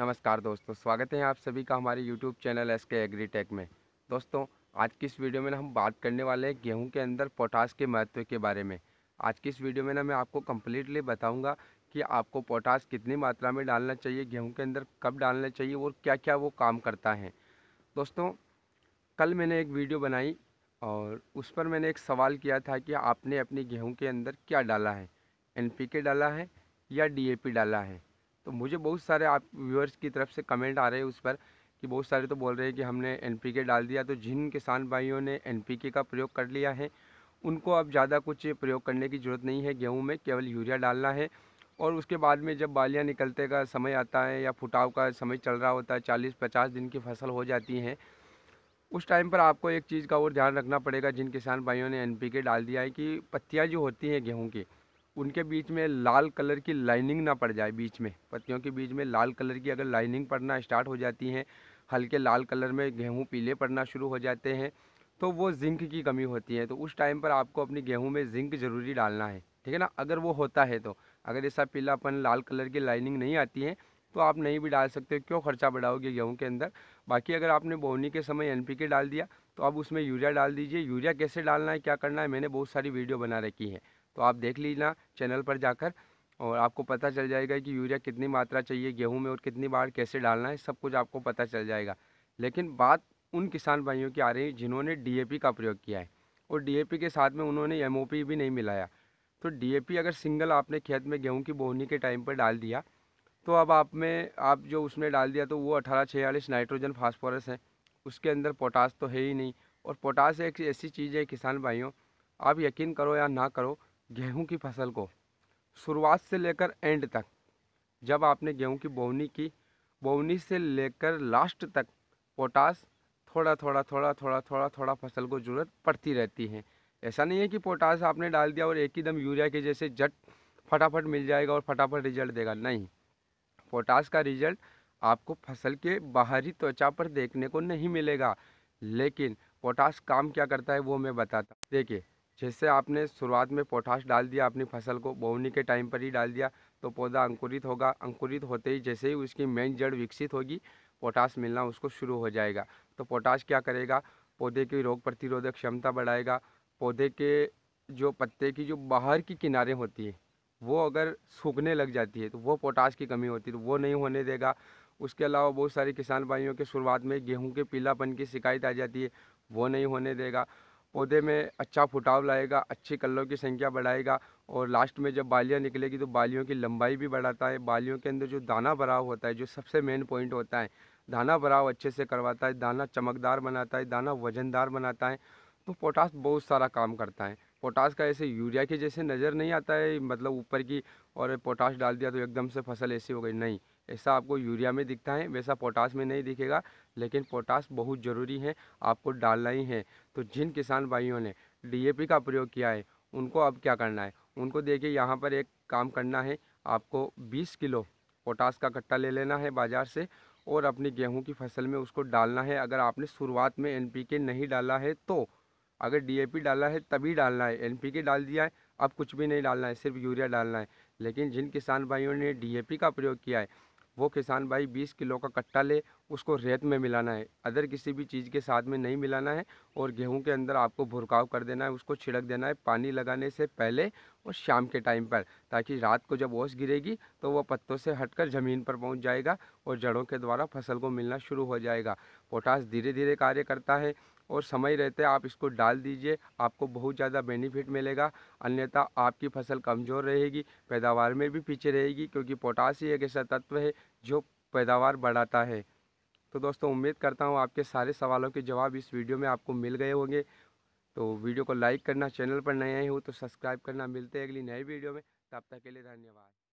नमस्कार दोस्तों स्वागत है आप सभी का हमारे YouTube channel S K agri tech में दोस्तों आज की इस वीडियो में हम बात करने वाले हैं गेहूं के अंदर पोटास के महत्व के बारे में आज की इस वीडियो में ना मैं आपको कम्प्लीटली बताऊंगा कि आपको पोटास कितनी मात्रा में डालना चाहिए गेहूं के अंदर कब डालना चाहिए और क्या क्या वो काम करता है दोस्तों कल मैंने एक वीडियो बनाई और उस पर मैंने एक सवाल किया था कि आपने अपने गेहूँ के अंदर क्या डाला है एन डाला है या डी डाला है तो मुझे बहुत सारे आप व्यूअर्स की तरफ से कमेंट आ रहे हैं उस पर कि बहुत सारे तो बोल रहे हैं कि हमने एन डाल दिया तो जिन किसान भाइयों ने एन का प्रयोग कर लिया है उनको अब ज़्यादा कुछ प्रयोग करने की ज़रूरत नहीं है गेहूँ में केवल यूरिया डालना है और उसके बाद में जब बालियाँ निकलते का समय आता है या फुटाव का समय चल रहा होता है चालीस पचास दिन की फसल हो जाती है उस टाइम पर आपको एक चीज़ का और ध्यान रखना पड़ेगा जिन किसान भाइयों ने एन डाल दिया है कि पत्तियाँ जो होती हैं गेहूँ की उनके बीच में लाल कलर की लाइनिंग ना पड़ जाए बीच में पत्तियों के बीच में लाल कलर की अगर लाइनिंग पड़ना स्टार्ट हो जाती हैं हल्के लाल कलर में गेहूँ पीले पड़ना शुरू हो जाते हैं तो वो जिंक की कमी होती है तो उस टाइम पर आपको अपनी गेहूँ में जिंक ज़रूरी डालना है ठीक है ना अगर वो होता है तो अगर ऐसा पीलापन लाल कलर की लाइनिंग नहीं आती है तो आप नहीं भी डाल सकते क्यों खर्चा बढ़ाओगे गेहूँ के अंदर बाकी अगर आपने बोनी के समय एन डाल दिया तो आप उसमें यूरिया डाल दीजिए यूरिया कैसे डालना है क्या करना है मैंने बहुत सारी वीडियो बना रखी है तो आप देख लीजिए चैनल पर जाकर और आपको पता चल जाएगा कि यूरिया कितनी मात्रा चाहिए गेहूँ में और कितनी बार कैसे डालना है सब कुछ आपको पता चल जाएगा लेकिन बात उन किसान भाइयों की आ रही है जिन्होंने डी का प्रयोग किया है और डी के साथ में उन्होंने एम भी नहीं मिलाया तो डी अगर सिंगल आपने खेत में गेहूँ की बोहनी के टाइम पर डाल दिया तो अब आप में आप जो उसमें डाल दिया तो वो अठारह छियालीस नाइट्रोजन फास्फोरस है उसके अंदर पोटास तो है ही नहीं और पोटास एक ऐसी चीज़ है किसान भाइयों आप यकीन करो या ना करो गेहूं की फसल को शुरुआत से लेकर एंड तक जब आपने गेहूं की बोवनी की बोवनी से लेकर लास्ट तक पोटास थोड़ा थोड़ा थोड़ा थोड़ा थोड़ा थोड़ा फसल को ज़रूरत पड़ती रहती है ऐसा नहीं है कि पोटास आपने डाल दिया और एक ही दम यूरिया के जैसे जट फटाफट मिल जाएगा और फटाफट रिजल्ट देगा नहीं पोटास का रिजल्ट आपको फसल के बाहरी त्वचा पर देखने को नहीं मिलेगा लेकिन पोटास काम क्या करता है वो मैं बताता देखिए जैसे आपने शुरुआत में पोटाश डाल दिया अपनी फसल को बोवनी के टाइम पर ही डाल दिया तो पौधा अंकुरित होगा अंकुरित होते ही जैसे ही उसकी मेन जड़ विकसित होगी पोटाश मिलना उसको शुरू हो जाएगा तो पोटाश क्या करेगा पौधे की रोग प्रतिरोधक क्षमता बढ़ाएगा पौधे के जो पत्ते की जो बाहर की किनारे होती है वो अगर सूखने लग जाती है तो वो पोटाश की कमी होती है तो वो नहीं होने देगा उसके अलावा बहुत सारे किसान भाइयों के शुरुआत में गेहूं के पीलापन की शिकायत आ जाती है वो नहीं होने देगा पौधे में अच्छा फुटाव लाएगा अच्छी कलरों की संख्या बढ़ाएगा और लास्ट में जब बालियाँ निकलेगी तो बालियों की लंबाई भी बढ़ाता है बालियों के अंदर जो दाना भराव होता है जो सबसे मेन पॉइंट होता है दाना भराव अच्छे से करवाता है दाना चमकदार बनाता है दाना वजनदार बनाता है तो पोटास बहुत सारा काम करता है पोटास का ऐसे यूरिया के जैसे नज़र नहीं आता है मतलब ऊपर की और पोटास डाल दिया तो एकदम से फसल ऐसी हो गई नहीं ऐसा आपको यूरिया में दिखता है वैसा पोटास में नहीं दिखेगा लेकिन पोटास बहुत ज़रूरी है आपको डालना ही है तो जिन किसान भाइयों ने डी का प्रयोग किया है उनको अब क्या करना है उनको देखिए यहाँ पर एक काम करना है आपको बीस किलो पोटास का कट्टा ले लेना है बाज़ार से और अपनी गेहूं की फसल में उसको डालना है अगर आपने शुरुआत में एनपीके नहीं डाला है तो अगर डीएपी डाला है तभी डालना है एनपीके डाल दिया है अब कुछ भी नहीं डालना है सिर्फ यूरिया डालना है लेकिन जिन किसान भाइयों ने डीएपी का प्रयोग किया है वो किसान भाई बीस किलो का कट्टा ले उसको रेत में मिलाना है अदर किसी भी चीज़ के साथ में नहीं मिलाना है और गेहूं के अंदर आपको भुरकाव कर देना है उसको छिड़क देना है पानी लगाने से पहले और शाम के टाइम पर ताकि रात को जब ओस गिरेगी तो वह पत्तों से हटकर ज़मीन पर पहुंच जाएगा और जड़ों के द्वारा फसल को मिलना शुरू हो जाएगा पोटास धीरे धीरे कार्य करता है और समय रहते आप इसको डाल दीजिए आपको बहुत ज़्यादा बेनिफिट मिलेगा अन्यथा आपकी फसल कमज़ोर रहेगी पैदावार में भी पीछे रहेगी क्योंकि पोटास ही एक ऐसा तत्व है जो पैदावार बढ़ाता है तो दोस्तों उम्मीद करता हूँ आपके सारे सवालों के जवाब इस वीडियो में आपको मिल गए होंगे तो वीडियो को लाइक करना चैनल पर नए आए हो तो सब्सक्राइब करना मिलते हैं अगली नए वीडियो में तब तक के लिए धन्यवाद